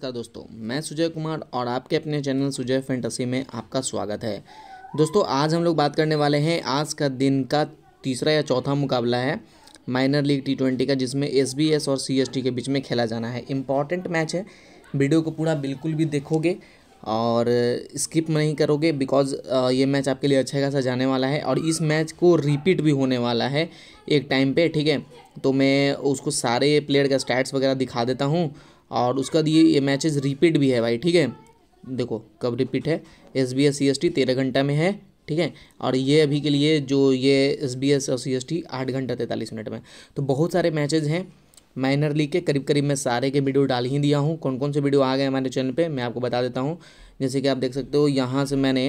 नमस्कार दोस्तों मैं सुजय कुमार और आपके अपने चैनल सुजय फैंटसी में आपका स्वागत है दोस्तों आज हम लोग बात करने वाले हैं आज का दिन का तीसरा या चौथा मुकाबला है माइनर लीग टी ट्वेंटी का जिसमें एस और सी के बीच में खेला जाना है इम्पॉर्टेंट मैच है वीडियो को पूरा बिल्कुल भी देखोगे और स्किप नहीं करोगे बिकॉज ये मैच आपके लिए अच्छा खासा जाने वाला है और इस मैच को रिपीट भी होने वाला है एक टाइम पे ठीक है तो मैं उसको सारे प्लेयर का स्टैट्स वगैरह दिखा देता हूँ और उसका दिए ये मैचेज रिपीट भी है भाई ठीक है देखो कब रिपीट है S B S C S T तेरह घंटा में है ठीक है और ये अभी के लिए जो ये एस बी एस और सी एस टी आठ घंटा तैंतालीस मिनट में तो बहुत सारे मैचेज हैं माइनर लीग के करीब करीब मैं सारे के वीडियो डाल ही दिया हूँ कौन कौन से वीडियो आ गए हमारे चैनल पर मैं आपको बता देता हूँ जैसे कि आप देख सकते हो यहाँ से मैंने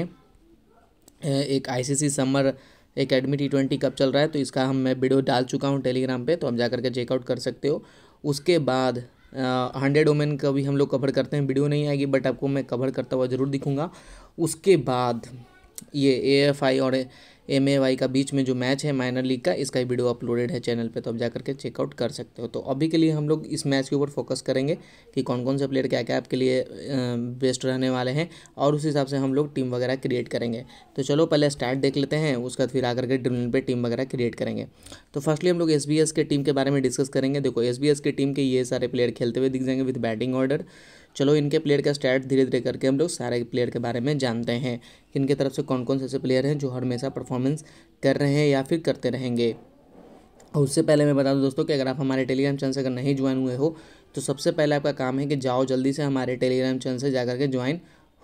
एक ICC summer academy T twenty cup चल रहा है तो इसका हम मैं वीडियो डाल चुका हूँ टेलीग्राम पे तो आप जा करके चेकआउट कर सकते हो उसके बाद हंड्रेड वोमेन का भी हम लोग कवर करते हैं वीडियो नहीं आएगी बट आपको मैं कवर करता हुआ ज़रूर दिखूँगा उसके बाद ये ए एफ आई और एम ए वाई का बीच में जो मैच है माइनर लीग का इसका ही वीडियो अपलोडेड है चैनल पे तो आप जा करके चेकआउट कर सकते हो तो अभी के लिए हम लोग इस मैच के ऊपर फोकस करेंगे कि कौन कौन से प्लेयर क्या क्या आपके लिए बेस्ट रहने वाले हैं और उस हिसाब से हम लोग टीम वगैरह क्रिएट करेंगे तो चलो पहले स्टार्ट देख लेते हैं उसके बाद फिर आकर के ड्रिल पर टीम वगैरह क्रिएट करेंगे तो फर्स्टली हम लोग एस के टीम के बारे में डिस्कस करेंगे देखो एस की टीम के ये सारे प्लेयर खेलते हुए दिख जाएंगे विद बैटिंग ऑर्डर चलो इनके प्लेयर का स्टैट धीरे धीरे करके हम लोग सारे प्लेयर के बारे में जानते हैं इनके तरफ से कौन कौन से ऐसे प्लेयर हैं जो हमेशा परफॉर्मेंस कर रहे हैं या फिर करते रहेंगे और उससे पहले मैं बता दूं दोस्तों कि अगर आप हमारे टेलीग्राम चैनल से अगर नहीं ज्वाइन हुए हो तो सबसे पहले आपका काम है कि जाओ जल्दी से हमारे टेलीग्राम चैनल से जा के ज्वाइन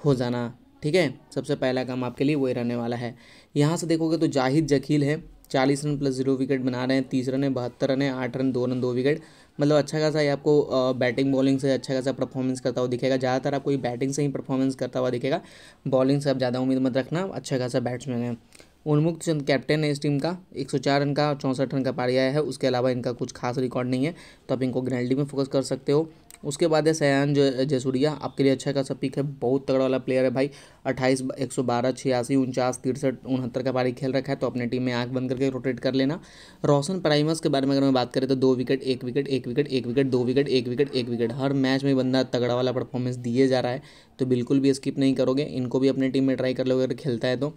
हो जाना ठीक है सबसे पहला काम आपके लिए वही रहने वाला है यहाँ से देखोगे तो जाहिद जखील है चालीस रन प्लस जीरो विकेट बना रहे हैं तीस रन है बहत्तर रन है आठ रन दो रन दो विकेट मतलब अच्छा खासा ये आपको बैटिंग बॉलिंग से अच्छा खासा परफॉर्मेंस करता हुआ दिखेगा ज़्यादातर आपको ये बैटिंग से ही परफॉर्मेंस करता हुआ दिखेगा बॉलिंग से आप ज़्यादा उम्मीद मत रखना अच्छा खासा बैट्समैन है उन्मुक्त चंद कैप्टन है इस टीम का 104 रन का चौंसठ रन का पारी आया है उसके अलावा इनका कुछ खास रिकॉर्ड नहीं है तो आप इनको ग्रैंडी में फोकस कर सकते हो उसके बाद है सयान जयसूरिया आपके लिए अच्छा खासा पिक है बहुत तगड़ा वाला प्लेयर है भाई अट्ठाईस एक सौ बारह छियासी उनचास तिरसठ उनहत्तर का पारी खेल रखा है तो अपने टीम में आंख बंद करके रोटेट कर लेना रोशन प्राइमस के बारे में अगर मैं बात करें तो दो विकेट एक विकेट एक विकेट एक विकेट दो विकेट एक विकेट एक विकेट हर मैच में बंदा तगड़ा वाला परफॉर्मेंस दिए जा रहा है तो बिल्कुल भी स्किप नहीं करोगे इनको भी अपने टीम में ट्राई कर लोगे अगर खेलता है तो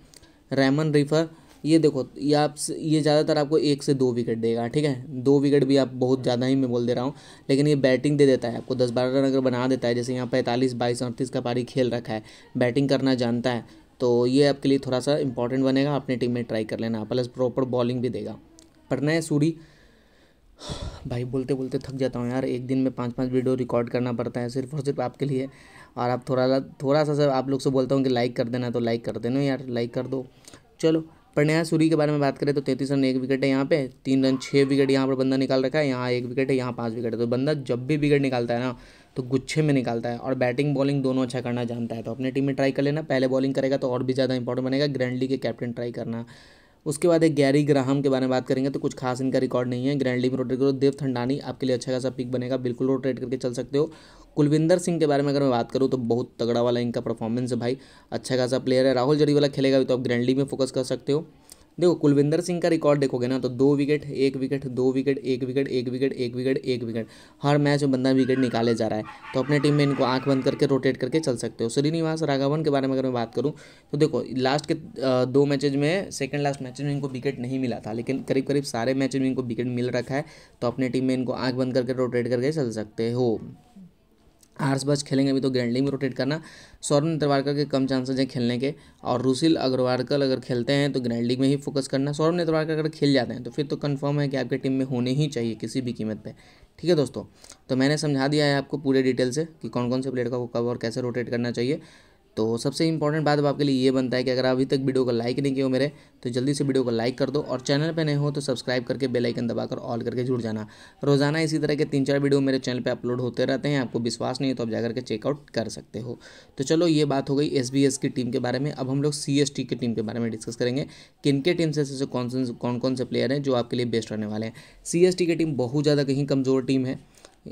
रैमन रिफर ये देखो ये आप ये ज़्यादातर आपको एक से दो विकेट देगा ठीक है दो विकेट भी आप बहुत ज़्यादा ही मैं बोल दे रहा हूँ लेकिन ये बैटिंग दे देता है आपको दस बारह रन अगर बना देता है जैसे यहाँ पैंतालीस बाईस अड़तीस का पारी खेल रखा है बैटिंग करना जानता है तो ये आपके लिए थोड़ा सा इंपॉर्टेंट बनेगा अपने टीम में ट्राई कर लेना प्लस प्रॉपर बॉलिंग भी देगा पढ़ना है सूरी भाई बोलते बोलते थक जाता हूँ यार एक दिन में पाँच पाँच वीडियो रिकॉर्ड करना पड़ता है सिर्फ और सिर्फ आपके लिए और आप थोड़ा थोड़ा सा सर आप लोग से बोलता हूँ कि लाइक कर देना तो लाइक कर देना यार लाइक कर दो चलो प्रणया सूरी के बारे में बात करें तो तैंतीस रन एक विकेट है यहाँ पे तीन रन छः विकेट यहाँ पर बंदा निकाल रखा है यहाँ एक विकेट है यहाँ पाँच विकेट है तो बंदा जब भी विकेट निकालता है ना तो गुच्छे में निकालता है और बैटिंग बॉलिंग दोनों अच्छा करना जानता है तो अपने टीम में ट्राई कर लेना पहले बॉलिंग करेगा तो और भी ज़्यादा इंपॉर्टेंट बनेगा ग्रैंडली के कैप्टन ट्राई करना उसके बाद एक गैरी ग्राहम के बारे में बात करेंगे तो कुछ खास इनका रिकॉर्ड नहीं है ग्रैंडली में रोटेट करो देव ठंडानी आपके लिए अच्छा खासा पिक बनेगा बिल्कुल रोटेट करके चल सकते हो कुलविंदर सिंह के बारे में अगर मैं बात करूँ तो बहुत तगड़ा वाला इनका परफॉर्मेंस है भाई अच्छा खासा प्लेयर है राहुल जडी वाला खेलेगा भी तो आप ग्रैंडली में फोकस कर सकते हो देखो कुलविंदर सिंह का रिकॉर्ड देखोगे ना तो दो विकेट एक विकेट दो विकेट एक विकेट एक विकेट एक विकेट एक विकेट हर मैच में बंदा विकेट निकाले जा रहा है तो अपने टीम में इनको आंख बंद करके रोटेट करके चल सकते हो श्रीनिवास राघवन के बारे में अगर मैं बात करूँ तो देखो लास्ट के दो मैचेज में सेकेंड लास्ट मैच में इनको विकेट नहीं मिला था लेकिन करीब करीब सारे मैच में इनको विकेट मिल रखा है तो अपने टीम में इनको आँख बंद करके रोटेट करके चल सकते हो आर्स बज खेलेंगे अभी तो गेंडली में रोटेट करना सौरभ नेत्रवारकर के कम चांसेज हैं खेलने के और रुसिल अग्रवारकर अगर खेलते हैं तो ग्रैंड लीग में ही फोकस करना सौरभ नेत्रवारकर अगर खेल जाते हैं तो फिर तो कन्फर्म है कि आपके टीम में होने ही चाहिए किसी भी कीमत पे ठीक है दोस्तों तो मैंने समझा दिया है आपको पूरे डिटेल से कि कौन कौन से प्लेयर का कब और कैसे रोटेट करना चाहिए तो सबसे इंपॉर्टेंट बात अब आपके लिए ये बनता है कि अगर अभी तक वीडियो को लाइक नहीं किया हो मेरे तो जल्दी से वीडियो को लाइक कर दो और चैनल पर नहीं हो तो सब्सक्राइब करके बेलाइकन दबाकर ऑल करके जुड़ जाना रोज़ाना इसी तरह के तीन चार वीडियो मेरे चैनल पर अपलोड होते रहते हैं आपको विश्वास नहीं है तो आप जाकर के चेकआउट कर सकते हो तो चलो ये बात हो गई एस की टीम के बारे में अब हम लोग सी की टीम के बारे में डिस्कस करेंगे किन के टीम से कौन कौन कौन से प्लेयर हैं जो आपके लिए बेस्ट रहने वाले हैं सी की टीम बहुत ज़्यादा कहीं कमज़ोर टीम है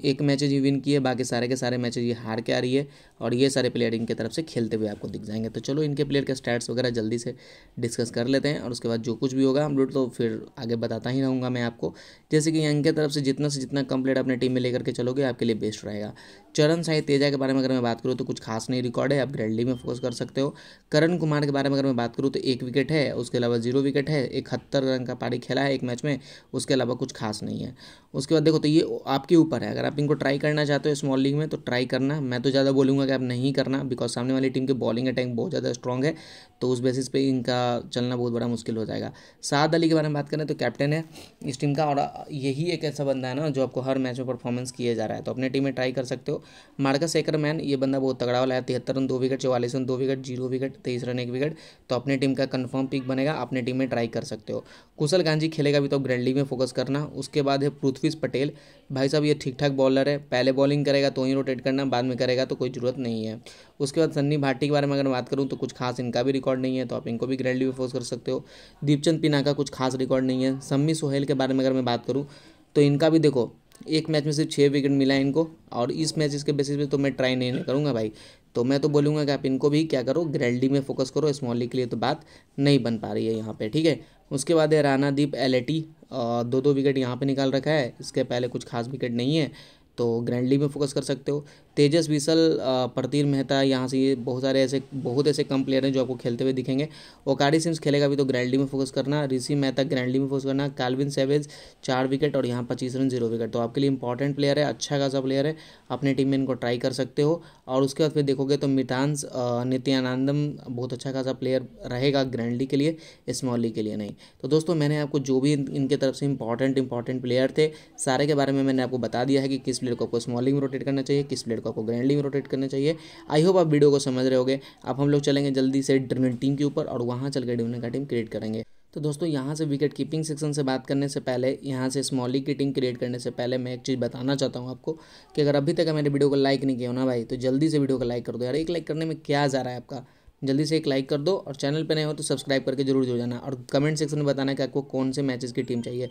एक मैचेज ये विन किए बाकी सारे के सारे मैचेज ये हार के आ रही है और ये सारे प्लेयर इनके तरफ से खेलते हुए आपको दिख जाएंगे तो चलो इनके प्लेयर के स्टैट्स वगैरह जल्दी से डिस्कस कर लेते हैं और उसके बाद जो कुछ भी होगा हम लोग तो फिर आगे बताता ही रहूँगा मैं आपको जैसे कि इनके तरफ से जितना से जितना कम प्लेयर अपने टीम में लेकर के चलोगे आपके लिए बेस्ट रहेगा चरण साई तेजा के बारे में अगर मैं बात करूँ तो कुछ खास नहीं रिकॉर्ड है आप ग्रेडली में फोकस कर सकते हो करण कुमार के बारे में अगर मैं बात करूँ तो एक विकेट है उसके अलावा जीरो विकेट है इकहत्तर रन का पारी खेला है एक मैच में उसके अलावा कुछ खास नहीं है उसके बाद देखो तो ये आपके ऊपर है अगर आप इनको ट्राई करना चाहते हो स्मॉल लीग में तो ट्राई करना मैं तो ज़्यादा बोलूँगा कि आप नहीं करना बिकॉज सामने वाली टीम के बॉलिंग अटैक बहुत ज़्यादा स्ट्रॉन्ग है तो उस बेसिस पर इनका चलना बहुत बड़ा मुश्किल हो जाएगा साद अली के बारे में बात करें तो कैप्टन है इस टीम का और यही एक ऐसा बंदा है ना जो आपको हर मैच में परफॉर्मेंस किया जा रहा है तो अपनी टीम में ट्राई कर सकते हो मार्का सेकर मैन ये बंदा बहुत तगड़ा वाला है तिहत्तर रन दो विकेट चौवालीस रन दो विकेट जीरो विकेट तेईस रन एक विकेट तो अपने टीम का कन्फर्म पिक बनेगा अपने टीम में ट्राई कर सकते हो कुशल गांजी खेलेगा भी तो ग्रैंड लीग में फोकस करना उसके बाद है पृथ्वी पटेल भाई साहब ये ठीक ठाक बेशक बॉलर है पहले बॉलिंग करेगा तो ही रोटेट करना बाद में करेगा तो कोई ज़रूरत नहीं है उसके बाद सन्नी भाटी के बारे में अगर बात करूँ तो कुछ खास इनका भी रिकॉर्ड नहीं है तो आप इनको भी ग्रैंड में फोर्स कर सकते हो दीपचंद पिना का कुछ खास रिकॉर्ड नहीं है सम्मी सोहेल के बारे में अगर मैं बात करूँ तो इनका भी देखो एक मैच में सिर्फ छः विकेट मिला है इनको और इस मैच इसके बेसिस पे तो मैं ट्राई नहीं करूँगा भाई तो मैं तो बोलूँगा कि आप इनको भी क्या करो ग्रैंडी में फोकस करो स्मॉल लीग के लिए तो बात नहीं बन पा रही है यहाँ पे ठीक है उसके बाद है रानादीप एलेटी दो दो विकेट यहाँ पे निकाल रखा है इसके पहले कुछ खास विकेट नहीं है तो ग्रैंडली में फोकस कर सकते हो तेजस विसल प्रतीर मेहता यहाँ से ये बहुत सारे ऐसे बहुत ऐसे कम प्लेयर हैं जो आपको खेलते हुए दिखेंगे ओकारी सिम्स खेलेगा भी तो ग्रैंडली में फोकस करना ऋषि मेहता ग्रैंडली में फोकस करना कालविन सेवेज चार विकेट और यहाँ पच्चीस रन जीरो विकेट तो आपके लिए इंपॉर्टेंट प्लेयर है अच्छा खासा प्लेयर है अपनी टीम में इनको ट्राई कर सकते हो और उसके बाद फिर देखोगे तो मितानस नित्यानंदम बहुत अच्छा खासा प्लेयर रहेगा ग्रैंडली के लिए स्मॉल लीग के लिए नहीं तो दोस्तों मैंने आपको जो भी इनके तरफ से इंपॉर्टेंट इंपॉर्टेंट प्लेयर थे सारे के बारे में मैंने आपको बता दिया है कि किस प्लेयर को आपको स्मॉलिंग में रोटेट करना चाहिए किस प्लेयर को आपको ग्रैंडली में रोटेट करना चाहिए आई होप आप वीडियो को समझ रहे होगे अब हम लोग चलेंगे जल्दी से ड्रिमिन टीम के ऊपर और वहाँ चल के का टीम क्रिएट करेंगे तो दोस्तों यहाँ से विकेट कीपिंग सेक्शन से बात करने से पहले यहाँ से स्मॉली की टीम क्रिएट करने से पहले मैं एक चीज़ बताना चाहता हूँ आपको कि अगर अभी तक मेरे वीडियो को लाइक नहीं किया हो ना भाई तो जल्दी से वीडियो को लाइक कर दो यार एक लाइक करने में क्या जा रहा है आपका जल्दी से एक लाइक कर दो और चैनल पर नए हो तो सब्सक्राइब करके जरूर जुड़ जाना और कमेंट सेक्शन में बताना कि आपको कौन से मैचेस की टीम चाहिए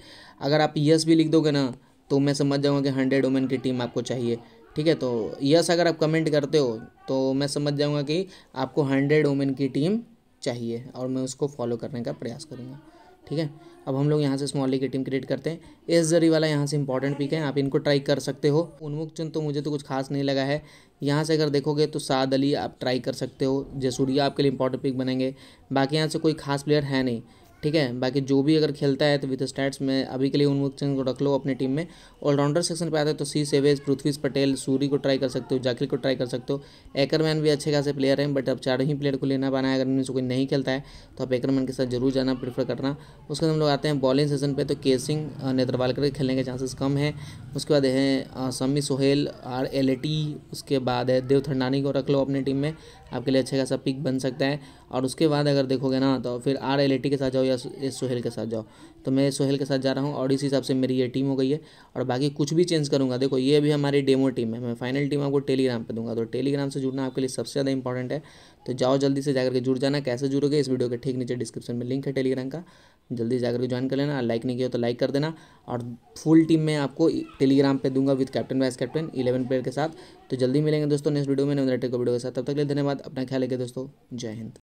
अगर आप यस भी लिख दोगे ना तो मैं समझ जाऊँगा कि हंड्रेड वुमेन की टीम आपको चाहिए ठीक है तो यस अगर आप कमेंट करते हो तो मैं समझ जाऊँगा कि आपको हंड्रेड वुमेन की टीम चाहिए और मैं उसको फॉलो करने का प्रयास करूँगा ठीक है अब हम लोग यहाँ से स्मॉल की टीम क्रिएट करते हैं एस जरी वाला यहाँ से इंपॉर्टेंट पिक है आप इनको ट्राई कर सकते हो उन्मुख चंद तो मुझे तो कुछ खास नहीं लगा है यहाँ से अगर देखोगे तो साद अली आप ट्राई कर सकते हो जसूरिया आपके लिए इंपॉर्टेंट पिक बनेंगे बाकी यहाँ से कोई खास प्लेयर है नहीं ठीक है बाकी जो भी अगर खेलता है तो विद स्टैट्स में अभी के लिए उन्मुख सिंह को रख लो अपनी टीम में ऑलराउंडर सेक्शन पे आते हैं तो सी सेवेज पृथ्वीज पटेल सूरी को ट्राई कर सकते हो जाकिर को ट्राई कर सकते हो एकरमैन भी अच्छे खासे प्लेयर हैं बट अब चार ही प्लेयर को लेना पाना है अगर इनमें से कोई नहीं खेलता है तो आप एकरमैन के साथ जरूर जाना प्रीफर करना उसके बाद हम लोग आते हैं बॉलिंग सेशन पर तो के सिंह नेत्रवालकर के खेलने के चांसेस कम है उसके बाद है सम्मी सोहेल आर एल उसके बाद है देव थंडानी को रख लो अपनी टीम में आपके लिए अच्छा खासा पिक बन सकता है और उसके बाद अगर देखोगे ना तो फिर आर एल के साथ जाओ या सोहेल के साथ जाओ तो मैं सोहेल के साथ जा रहा हूँ और इस हिसाब से मेरी ये टीम हो गई है और बाकी कुछ भी चेंज करूँगा देखो ये भी हमारी डेमो टीम है मैं फाइनल टीम आपको टेलीग्राम पर दूंगा तो टेलीग्राम से जुड़ना आपके लिए सबसे ज़्यादा इंपॉर्टेंट है तो जाओ जल्दी से जाकर के जुड़ जाना कैसे जुड़ोगे इस वीडियो के ठीक नीचे डिस्क्रिप्शन में लिंक है टेलीग्राम का जल्दी जाकर के ज्वाइन कर लेना लाइक नहीं किया तो लाइक कर देना और फुल टीम में आपको टेलीग्राम पे दूंगा with captain vice captain eleven player के साथ तो जल्दी मिलेंगे दोस्तों नेक्स्ट वीडियो में नवराटे को वीडियो के साथ तब तक के लिए धन्यवाद अपना ख्याल रखें दोस्तों जय हिंद